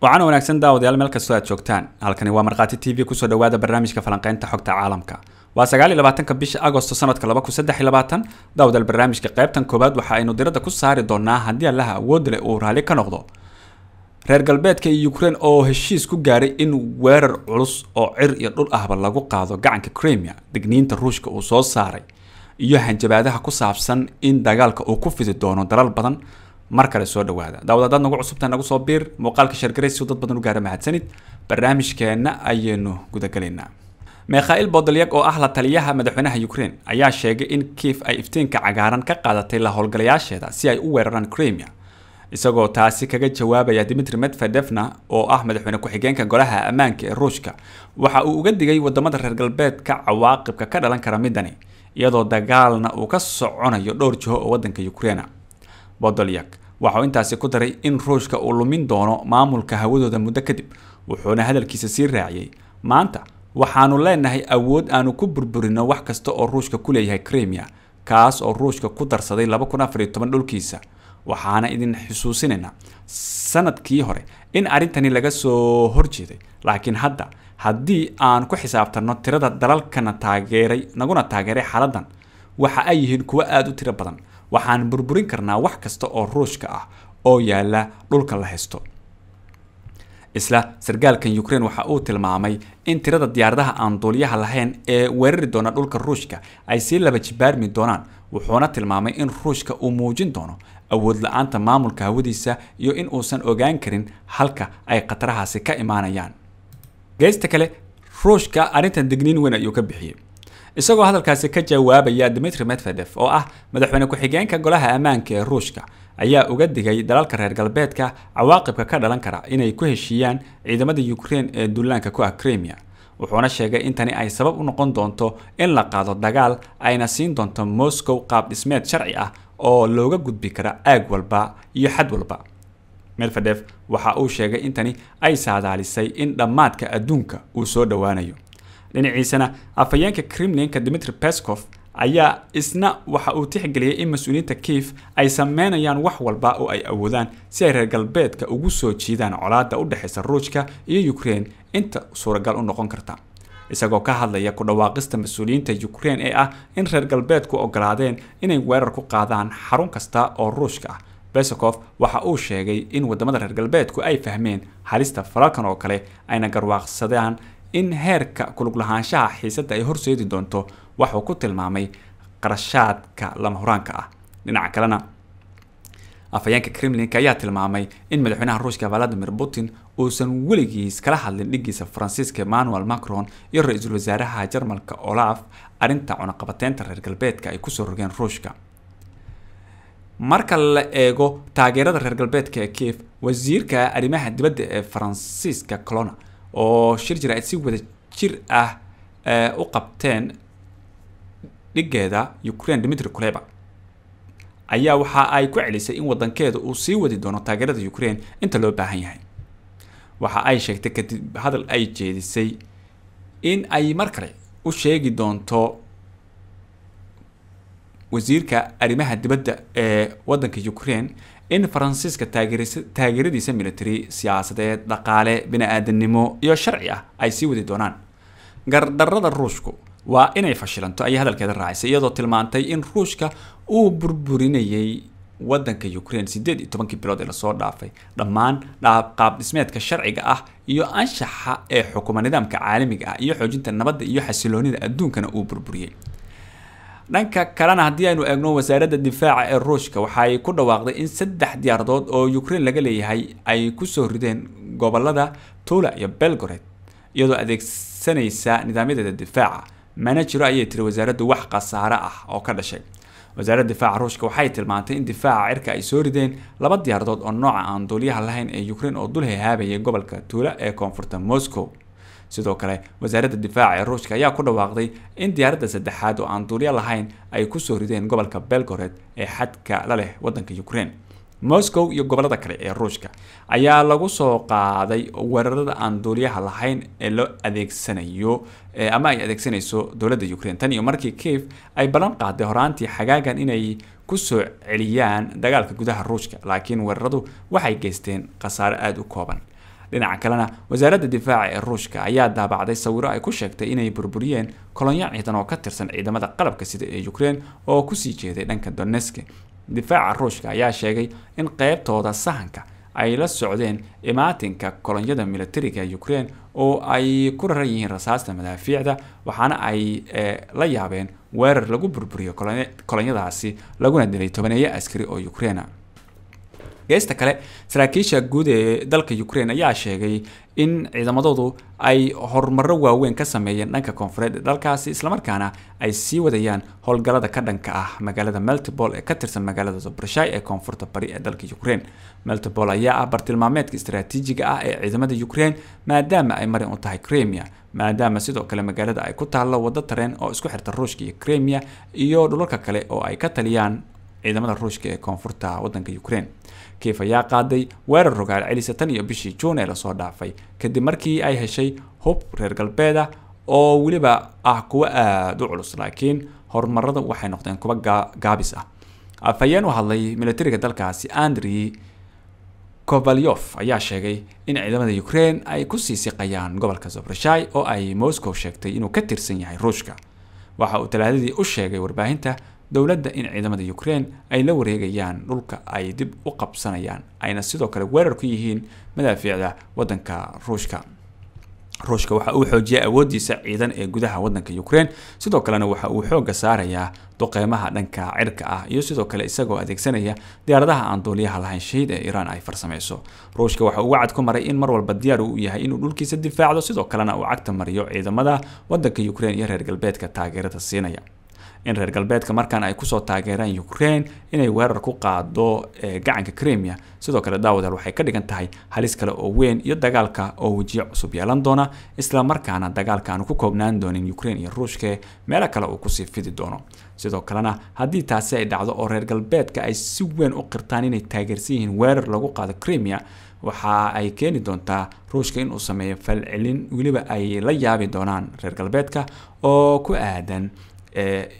wacaana wanaagsan daawadayaal meel kastoo aad joogtaan halkani waa markhaati t v kusoo dhawaada barnaamijka falanqeynta xogta caalamka waa sagaaliyo labaatanka bisha agosto sanadka laba kun saddex iyo labaatan daawadayaal barnaamijka qaybtan koowaad waxa aynu diradda ku saari doonaa haddii allaha awood leh uu raalli ka noqdo reer galbeedka iyo ukraine oo heshiis ku gaaray in weerar culus oo cir iyo dhul ahba lagu qaado gacanka crimea digniinta ruushka uu soo saaray iyo hanjabaadaha ku saabsan in dagaalka uu ku fidi doono dalal badan mar kale soo dhawaada daawad haddaad nagu cusubtahay nagu soo biir muuqaalka shargaraysiu dad badan u gaara mahadsanid barnaamijkeenna ayaynu gudagalaynaa mikhail bodolyag oo ah la taliyaha madaxweynaha ukrein ayaa sheegay in kiif ay iftiinka cagaaran ka qaadatay la howlgalayaasheeda si ay u weeraraan crimea isagoo taasi kaga jawaabaya dimitri medvedevna oo ah madaxweyne ku-xigeenka golaha ammaanka ee ruushka waxa uu uga digay wadamada reer galbeedka cawaaqibka ka dhalan kara midani iyadoo dagaalna uu ka soconayo dhowr jiho oo wadanka ukreina bodolyak waxauu intaasi ku daray in ruushka uu lumin doono maamulka hawadooda muddo kadib wuxuuna hadalkiisa sii raaciyey maanta waxaanu leenahay awood aanu ku burburino wax kasta oo ruushka ku leeyahay krimiya kaas oo ruushka ku darsaday laba kun iyo toban dhulkiisa waxaana idin xusuusinaynaa sanadkii hore in arrintani laga soo horjeeday laakiin hadda haddii aan ku xisaabtanno tirada dalalkana taageeray naguna taageeray xaaladan waxa ay yihiin kuwo aada u tiro badan waxaan burburin karnaa wax kasta oo ruushka ah oo yaala dhulka la haysto isla sargaalkan ukraine waxa uu tilmaamay in tirada diyaaradaha aan duuliyaha lahayn ee weerari doona dhulka ruushka ay sii laba jibaarmi doonaan wuxuuna tilmaamay in ruushka uu muujin doono awood la-aanta maamulka hawadiisa iyo in uusan ogaan karin halka ay khatarahaasi ka imaanayaan geysta kale ruushka arrintan degniin weyn ayuu ka bixiyey isagoo hadalkaasi ka jawaabaya dmitri medvedef oo ah madaxweyne ku-xigeenka golaha ammaanka ee ruushka ayaa uga digay dalalka reer galbeedka cawaaqibka ka dhalan kara inay ku heshiiyaan ciidamada ukrein ee duulaanka ku ah crimea wuxuuna sheegay in tani ay sabab u noqon doonto in la qaado dagaal ayna siin doonto moscow qaab dhismeed sharci ah oo looga gudbi kara aag walba iyo xad walba medvedef waxa uu sheegay in tani ay saadaalisay in dhammaadka adduunka uu soo dhowaanayo dhinaciisana afhayeenka kremlinka dmitri pescof ayaa isna waxa uu tixgeliyey in mas-uuliyiinta kiif ay sameynayaan wax walba oo ay awoodaan si ay reer galbeedka ugu soo jiidaan colaadda u dhexaysa ruushka iyo ukrein inta suuragal u noqon karta isagoo ka hadlaya ku dhawaaqista mas-uuliyiinta ukrein ee ah in reer galbeedku ogolaadeen inay weerar ku qaadaan xarun kasta oo ruushka ah besokof waxa uu sheegay in wadamada reer galbeedku ay fahmeen halista falalkan oo kale ayna garwaaqsadaan in heerka kuluglahaanshaha xiisada ay horseedi doonto waxuu ku tilmaamay qarashaadka lama huraanka ah dhinaca kalena afhayeenka kremlinka ayaa tilmaamay in madaxweynaha ruushka valadimir putin uusan weligiis kala hadlin dhigiisa faransiiska emmanuel macron iyo ra-iisul wasaaraha jarmalka olaf arrinta cunaqabateynta reer galbeedka ay kusoo rogeen ruushka marka la eego taageerada reer galbeedka ee kiev wasiirka arrimaha dibadda ee faransiiska colona oo shir jir ay si wada jir ah eh, u qabteen dhigeeda ukraine dmitri kuleba ayaa waxa ay ku celisay in wadankeeda uu sii wadi doono taageerada ukraine inta loo baahan yahay waxa ay sheegtay kadib hadal ay jeedisay in ay mar kale u sheegi doonto wasiirka arrimaha dibadda ee wadanka ukrain in faransiiska taageeradiisa military siyaasadeed dhaqaale bini aadannimo iyo sharci ah ay sii wadi doonaan gardarrada ruushku waa inay fashilanto ayay hadalkeeda raacisay iyadoo tilmaantay in ruushka uu burburinayay wadanka ukrain sideed iyo tobankii bilood ee lasoo dhaafay dhammaan qaab sharciga ah iyo anshaxa ee xukuma nidaamka caalamiga ah iyo xoojinta nabadda iyo xasiloonida adduunkana uu burburiyey dhanka kalena haddii aynu eegno wasaaradda difaaca ee ruushka waxaay ku dhawaaqday in saddex diyaaradood oo ukraine laga leeyahay ay kusoo rideen gobolada tula iyo belgored iyadoo adeegsanaysa nidaamyadeeda difaaca mana jiro ayay tiri wasaaraddu wax khasaare ah oo ka dhashay wasaaradda difaaca ruushka waxay tilmaantay in difaaca cirka ay soo rideen laba diyaaradood oo nooca aan duuliyaha lahayn ee ukraine oo dul hehaabaya gobolka tuula ee koonfurta moscow sidoo kale wasaaradda difaaca ee ruushka ayaa ku dhawaaqday in diyaaradda saddexaad oo aan duulyo lahayn ay kusoo rideen gobolka belgored ee xadka la leh waddanka ukraine moscow iyo gobollada kale ee ruushka ayaa lagu soo qaaday weerarada aan duuliyaha lahayn ee loo adeegsanayo ama ay adeegsanayso dowladda ukraine tan iyo markii kiif ay ballan qaaday horaantii xagaagan inay kusoo celiyaan dagaalka gudaha ruushka laakiin weeraradu waxay geysteen khasaare aada u kooban dhinaca kalena wasaaradda difaaca ee ruushka ayaa daabacday sawiro ay ku sheegtay inay burburiyeen kolonyo ciidan oo ka tirsan ciidamada qalabka sida ee ukrein oo kusii jeeday dhanka doneski difaaca ruushka ayaa sheegay in qaybtooda sahanka ay la socdeen imaatinka kolonyada milatariga ukrein oo ay ku raran yihiin rasaasta madaafiicda waxaana ay e, la yaabeen weerar lagu burburiyo kolonyadaasi laguna dilay tobaneeyo askari oo ukreina ah geesta kale saraakiisha guud ee dalka ukraine ayaa sheegay in ciidamadoodu ay horumaro waaweyn ka sameeyeen dhanka koonfureed ee dalkaasi islamarkaana ay sii wadayaan howlgallada ka dhanka ah magaalada meltibol ee ka tirsan magaalada zobrashay ee koonfurta bari ee dalka ukraine meltibol ayaa ah bartilmaameedka istaraatiijiga ah ee ciidamada ukraine maadaama ay marin u tahay kremia maadaama sidoo kale magaalada ay ku taallo waddo tareen oo isku xirta ruushka iyo kremia iyo dhulalka kale oo ay ka taliyaan ciidamada ruushka ee koonfurta waddanka ukrein kiif ayaa qaaday weerar rogaal celisa tan iyo bishii juun ee lasoo dhaafay kadib markii ay heshay hub reer galbeeda oo weliba ah kuwo aada u culus laakiin horumarada waxay noqdeen kuwo gaabis ah afhayeen u hadlay milatariga dalkaasi andri kovalyof ayaa sheegay in ciidamada ukrein ay kusii siqayaan gobolka zobrashai oo ay moscow sheegtay inuu ka tirsan yahay ruushka waxa uu talaadadii u sheegay warbaahinta dowladda in ciidamada ukrein ay la wareegayaan dhulka ay dib u qabsanayaan ayna sidoo kale weerar ku yihiin madaafiicda wadanka ruushka ruushka waxa uu xoojiyay awoodiisa ciidan ee gudaha wadanka ukrein sidoo kalena waxa uu xooga saarayaa duqeymaha dhanka cirka ah iyo sidoo kale isagoo adeegsanaya diyaaradaha aan duuliyaha lahayn shahiid ee iiraan ay farsamayso ruushka waxa uu wacad ku maray in mar walba diyaar uu yahay inuu dhulkiisa difaacdo sidoo kalena uu cagta mariyo ciidamada wadanka ukrein iyo reer galbeedka taageerada siinaya in reer galbeedka markan ay kusoo taageereen ukrein inay weerar ku qaado eh, gacanka crimea sidoo kale daawadaal waxay ka dhigan tahay halis kale oo weyn iyo dagaalka oo wejiyo cusub yeelan doona islamarkaana dagaalka aanu ku koobnaan doonin ukraine iyo ruushka meelo kale uu kusii fidi doono sidoo kalena haddii taasi ay dhacdo oo reer galbeedka ay si weyn u qirtaan inay taageersan yihiin weerar lagu qaado crimea waxa ay keeni doontaa ruushka inuu sameeyo falcelin weliba ay la yaabi doonaan reer galbeedka oo ku aadan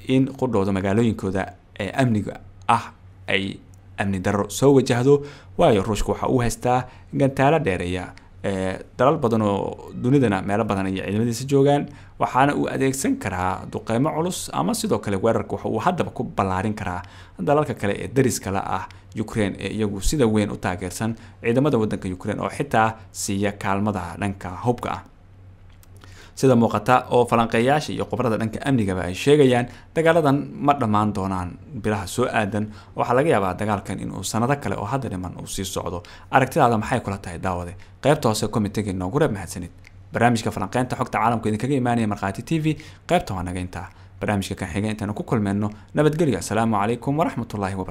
in qudhooda magaalooyinkooda ee amniga ah ay amni daro soo wajahdo waayo ruushka waxa uu haystaa gantaalo dheereeya dalal badan oo dunidana meelo badan ayay ciidamadiisa joogaan waxaana uu adeegsan karaa duqeymo culus ama sidoo kale weerarka waxa uu haddaba ku ballaarin karaa dalalka kale ee dariskala ah ukrain ee iyagu sida weyn u taageersan ciidamada waddanka ukrain oo xitaa siiya kaalmada dhanka hubka ah sida muuqata oo falanqeeyaasha iyo khubarada dhanka amnigaba ay sheegayaan dagaaladan ma dhammaan doonaan bilaha soo aadan waxaa laga yaabaa dagaalkan inuu sanado kale oo hadda dhiman uu sii socdo aragtidaada maxay kula tahay daawade qaybta hoose komitigii noogu reeb mahadsanid barnaamijka falanqeynta xogta caalamka idinkaga imaanaya markhaati t v qaybta waa naga barnaamijka kan xiga intaanu ku kulmeenno nabadgelyo asalaamu calaykum waraxmatullaahi wabara